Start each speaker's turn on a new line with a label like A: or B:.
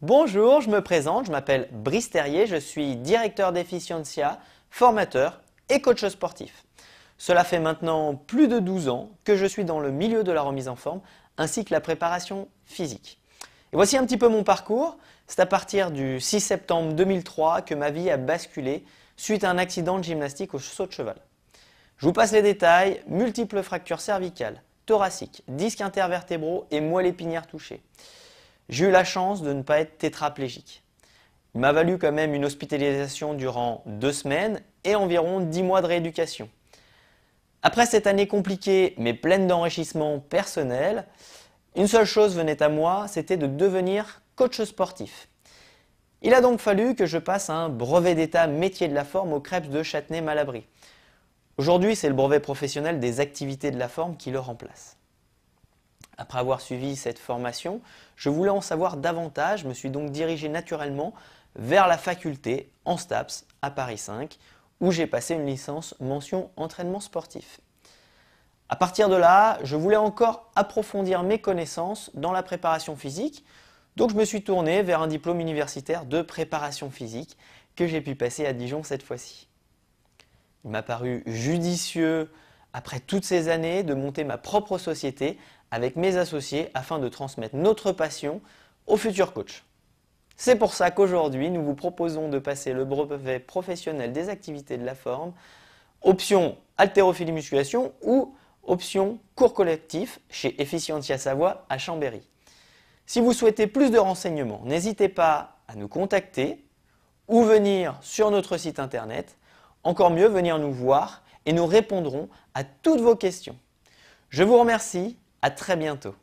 A: Bonjour, je me présente, je m'appelle Brice Terrier, je suis directeur d'Efficiencia, formateur et coach sportif. Cela fait maintenant plus de 12 ans que je suis dans le milieu de la remise en forme ainsi que la préparation physique. voici un petit peu mon parcours. C'est à partir du 6 septembre 2003 que ma vie a basculé suite à un accident de gymnastique au saut de cheval. Je vous passe les détails, multiples fractures cervicales, thoraciques, disques intervertébraux et moelle épinière touchée. J'ai eu la chance de ne pas être tétraplégique. Il m'a valu quand même une hospitalisation durant deux semaines et environ dix mois de rééducation. Après cette année compliquée mais pleine d'enrichissement personnel, une seule chose venait à moi, c'était de devenir coach sportif. Il a donc fallu que je passe un brevet d'état métier de la forme au Crêpes de Châtenay-Malabry. Aujourd'hui, c'est le brevet professionnel des activités de la forme qui le remplace. Après avoir suivi cette formation, je voulais en savoir davantage, je me suis donc dirigé naturellement vers la faculté en STAPS à Paris 5, où j'ai passé une licence mention entraînement sportif. A partir de là, je voulais encore approfondir mes connaissances dans la préparation physique, donc je me suis tourné vers un diplôme universitaire de préparation physique que j'ai pu passer à Dijon cette fois-ci. Il m'a paru judicieux après toutes ces années, de monter ma propre société avec mes associés afin de transmettre notre passion aux futurs coachs. C'est pour ça qu'aujourd'hui, nous vous proposons de passer le brevet professionnel des activités de la forme, option haltérophilie musculation ou option cours collectif chez Efficientia Savoie à Chambéry. Si vous souhaitez plus de renseignements, n'hésitez pas à nous contacter ou venir sur notre site internet. Encore mieux, venir nous voir et nous répondrons à toutes vos questions. Je vous remercie, à très bientôt.